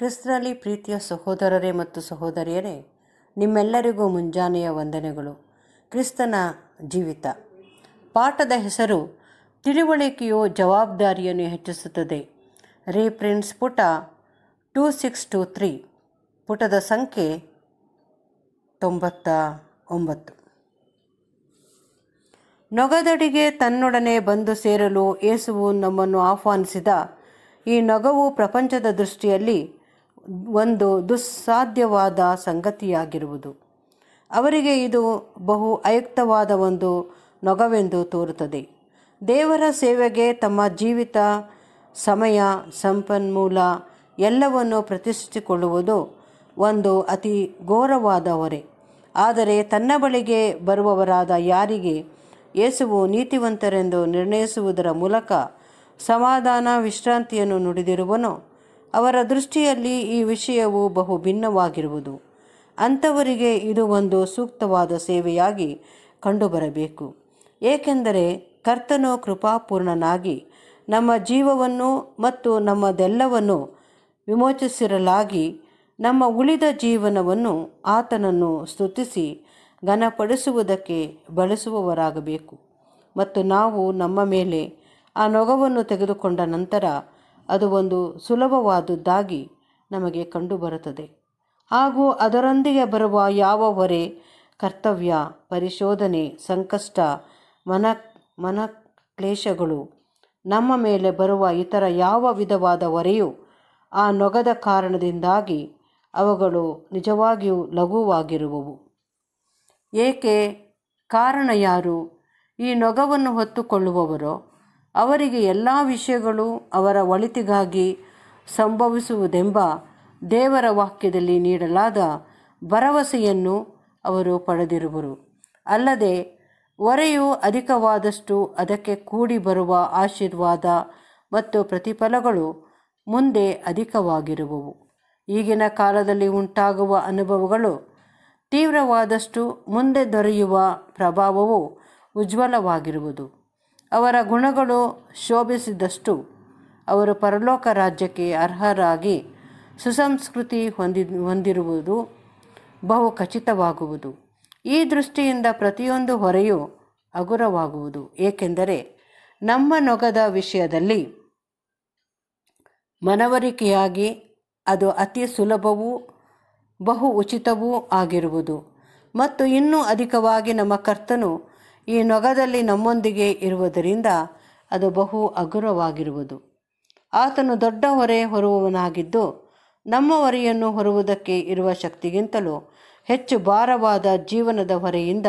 ಕ್ರಿಸ್ತನಲ್ಲಿ ಪ್ರೀತಿಯ ಸಹೋದರರೇ ಮತ್ತು ಸಹೋದರಿಯರೇ ನಿಮ್ಮೆಲ್ಲರಿಗೂ ಮುಂಜಾನೆಯ ವಂದನೆಗಳು ಕ್ರಿಸ್ತನ ಜೀವಿತ ಪಾಠದ ಹೆಸರು ತಿಳುವಳಿಕೆಯು ಜವಾಬ್ದಾರಿಯನ್ನು ಹೆಚ್ಚಿಸುತ್ತದೆ ರೀಪ್ರಿಂಟ್ಸ್ ಪುಟ ಟೂ ಸಿಕ್ಸ್ ಟು ತ್ರೀ ಪುಟದ ಸಂಖ್ಯೆ ತೊಂಬತ್ತ ಒಂಬತ್ತು ನೊಗದಡಿಗೆ ತನ್ನೊಡನೆ ಬಂದು ಸೇರಲು ಏಸುವು ನಮ್ಮನ್ನು ಆಹ್ವಾನಿಸಿದ ಈ ನೊಗವು ಪ್ರಪಂಚದ ದೃಷ್ಟಿಯಲ್ಲಿ ಒಂದು ದುಸ್ಸಾಧ್ಯವಾದ ಸಂಗತಿಯಾಗಿರುವುದು ಅವರಿಗೆ ಇದು ಬಹು ಆಯುಕ್ತವಾದ ಒಂದು ನೊಗವೆಂದು ತೋರುತ್ತದೆ ದೇವರ ಸೇವೆಗೆ ತಮ್ಮ ಜೀವಿತ ಸಮಯ ಸಂಪನ್ಮೂಲ ಎಲ್ಲವನ್ನು ಪ್ರತಿಷ್ಠಿಸಿಕೊಳ್ಳುವುದು ಒಂದು ಅತಿ ಘೋರವಾದ ಹೊರೆ ಆದರೆ ತನ್ನ ಬಳಿಗೆ ಬರುವವರಾದ ಯಾರಿಗೆ ಯೇಸುವು ನೀತಿವಂತರೆಂದು ನಿರ್ಣಯಿಸುವುದರ ಮೂಲಕ ಸಮಾಧಾನ ವಿಶ್ರಾಂತಿಯನ್ನು ನುಡಿದಿರುವನೋ ಅವರ ದೃಷ್ಟಿಯಲ್ಲಿ ಈ ವಿಷಯವು ಬಹು ಭಿನ್ನವಾಗಿರುವುದು ಅಂಥವರಿಗೆ ಇದು ಒಂದು ಸೂಕ್ತವಾದ ಸೇವೆಯಾಗಿ ಕಂಡುಬರಬೇಕು ಏಕೆಂದರೆ ಕರ್ತನು ಕೃಪಾಪೂರ್ಣನಾಗಿ ನಮ್ಮ ಜೀವವನ್ನು ಮತ್ತು ನಮ್ಮದೆಲ್ಲವನ್ನು ವಿಮೋಚಿಸಿರಲಾಗಿ ನಮ್ಮ ಉಳಿದ ಜೀವನವನ್ನು ಆತನನ್ನು ಸ್ತುತಿಸಿ ಘನಪಡಿಸುವುದಕ್ಕೆ ಬಳಸುವವರಾಗಬೇಕು ಮತ್ತು ನಾವು ನಮ್ಮ ಮೇಲೆ ಆ ನೊಗವನ್ನು ತೆಗೆದುಕೊಂಡ ನಂತರ ಅದು ಒಂದು ಸುಲಭವಾದುದಾಗಿ ನಮಗೆ ಕಂಡುಬರುತ್ತದೆ ಹಾಗೂ ಅದರೊಂದಿಗೆ ಬರುವ ಯಾವ ಹೊರೆ ಕರ್ತವ್ಯ ಪರಿಶೋಧನೆ ಸಂಕಷ್ಟ ಮನ ಮನ ಕ್ಲೇಶಗಳು ನಮ್ಮ ಮೇಲೆ ಬರುವ ಇತರ ಯಾವ ವಿಧವಾದ ಹೊರೆಯೂ ಆ ನೊಗದ ಕಾರಣದಿಂದಾಗಿ ಅವುಗಳು ನಿಜವಾಗಿಯೂ ಲಘುವಾಗಿರುವವು ಏಕೆ ಕಾರಣ ಯಾರು ಈ ನೊಗವನ್ನು ಹೊತ್ತುಕೊಳ್ಳುವವರೋ ಅವರಿಗೆ ಎಲ್ಲ ವಿಷಯಗಳು ಅವರ ಒಳಿತಿಗಾಗಿ ಸಂಭವಿಸುವುದೆಂಬ ದೇವರ ವಾಕ್ಯದಲ್ಲಿ ನೀಡಲಾದ ಭರವಸೆಯನ್ನು ಅವರು ಪಡೆದಿರುವರು ಅಲ್ಲದೆ ಹೊರೆಯು ಅಧಿಕವಾದಷ್ಟು ಅದಕ್ಕೆ ಕೂಡಿ ಬರುವ ಆಶೀರ್ವಾದ ಮತ್ತು ಪ್ರತಿಫಲಗಳು ಮುಂದೆ ಅಧಿಕವಾಗಿರುವವು ಈಗಿನ ಕಾಲದಲ್ಲಿ ಉಂಟಾಗುವ ಅನುಭವಗಳು ತೀವ್ರವಾದಷ್ಟು ಮುಂದೆ ದೊರೆಯುವ ಪ್ರಭಾವವು ಉಜ್ವಲವಾಗಿರುವುದು ಅವರ ಗುಣಗಳು ಶೋಭಿಸಿದಷ್ಟು ಅವರು ಪರಲೋಕ ರಾಜ್ಯಕ್ಕೆ ಅರ್ಹರಾಗಿ ಸುಸಂಸ್ಕೃತಿ ಹೊಂದಿ ಹೊಂದಿರುವುದು ಬಹು ಖಚಿತವಾಗುವುದು ಈ ದೃಷ್ಟಿಯಿಂದ ಪ್ರತಿಯೊಂದು ಹೊರೆಯೂ ಹಗುರವಾಗುವುದು ಏಕೆಂದರೆ ನಮ್ಮ ನೊಗದ ವಿಷಯದಲ್ಲಿ ಮನವರಿಕೆಯಾಗಿ ಅದು ಅತಿ ಸುಲಭವೂ ಬಹು ಉಚಿತವೂ ಆಗಿರುವುದು ಮತ್ತು ಇನ್ನೂ ಅಧಿಕವಾಗಿ ನಮ್ಮ ಕರ್ತನು ಈ ನೊಗದಲ್ಲಿ ನಮ್ಮೊಂದಿಗೆ ಇರುವುದರಿಂದ ಅದು ಬಹು ಅಗುರವಾಗಿರುವುದು ಆತನು ದೊಡ್ಡ ಹೊರೆ ಹೊರುವವನಾಗಿದ್ದು ನಮ್ಮ ಹೊರೆಯನ್ನು ಹೊರುವುದಕ್ಕೆ ಇರುವ ಶಕ್ತಿಗಿಂತಲೂ ಹೆಚ್ಚು ಭಾರವಾದ ಜೀವನದ ಹೊರೆಯಿಂದ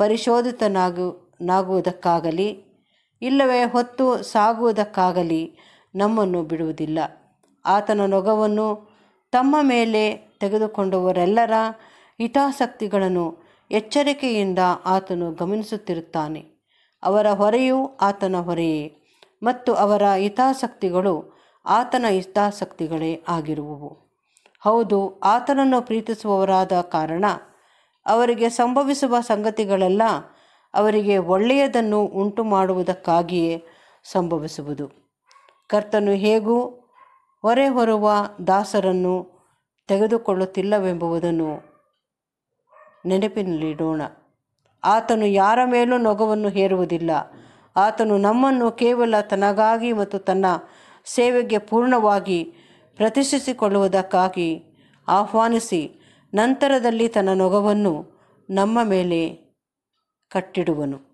ಪರಿಶೋಧಿತನಾಗು ನಾಗುವುದಕ್ಕಾಗಲಿ ಇಲ್ಲವೇ ಹೊತ್ತು ಸಾಗುವುದಕ್ಕಾಗಲಿ ನಮ್ಮನ್ನು ಬಿಡುವುದಿಲ್ಲ ಆತನ ನೊಗವನ್ನು ತಮ್ಮ ಮೇಲೆ ತೆಗೆದುಕೊಂಡವರೆಲ್ಲರ ಹಿತಾಸಕ್ತಿಗಳನ್ನು ಎಚ್ಚರಿಕೆಯಿಂದ ಆತನು ಗಮನಿಸುತ್ತಿರುತ್ತಾನೆ ಅವರ ಹೊರೆಯು ಆತನ ಹೊರೆಯೇ ಮತ್ತು ಅವರ ಹಿತಾಸಕ್ತಿಗಳು ಆತನ ಹಿತಾಸಕ್ತಿಗಳೇ ಆಗಿರುವವು ಹೌದು ಆತನನ್ನು ಪ್ರೀತಿಸುವವರಾದ ಕಾರಣ ಅವರಿಗೆ ಸಂಭವಿಸುವ ಸಂಗತಿಗಳೆಲ್ಲ ಅವರಿಗೆ ಒಳ್ಳೆಯದನ್ನು ಉಂಟು ಮಾಡುವುದಕ್ಕಾಗಿಯೇ ಸಂಭವಿಸುವುದು ಕರ್ತನು ಹೇಗೂ ಹೊರೆ ಹೊರುವ ದಾಸರನ್ನು ತೆಗೆದುಕೊಳ್ಳುತ್ತಿಲ್ಲವೆಂಬುವುದನ್ನು ನೆನಪಿನಲ್ಲಿಡೋಣ ಆತನು ಯಾರ ಮೇಲೂ ನೊಗವನ್ನು ಹೇರುವುದಿಲ್ಲ ಆತನು ನಮ್ಮನ್ನು ಕೇವಲ ತನಗಾಗಿ ಮತ್ತು ತನ್ನ ಸೇವೆಗೆ ಪೂರ್ಣವಾಗಿ ಪ್ರತಿಷ್ಠಿಸಿಕೊಳ್ಳುವುದಕ್ಕಾಗಿ ಆಹ್ವಾನಿಸಿ ನಂತರದಲ್ಲಿ ತನ್ನ ನೊಗವನ್ನು ನಮ್ಮ ಮೇಲೆ ಕಟ್ಟಿಡುವನು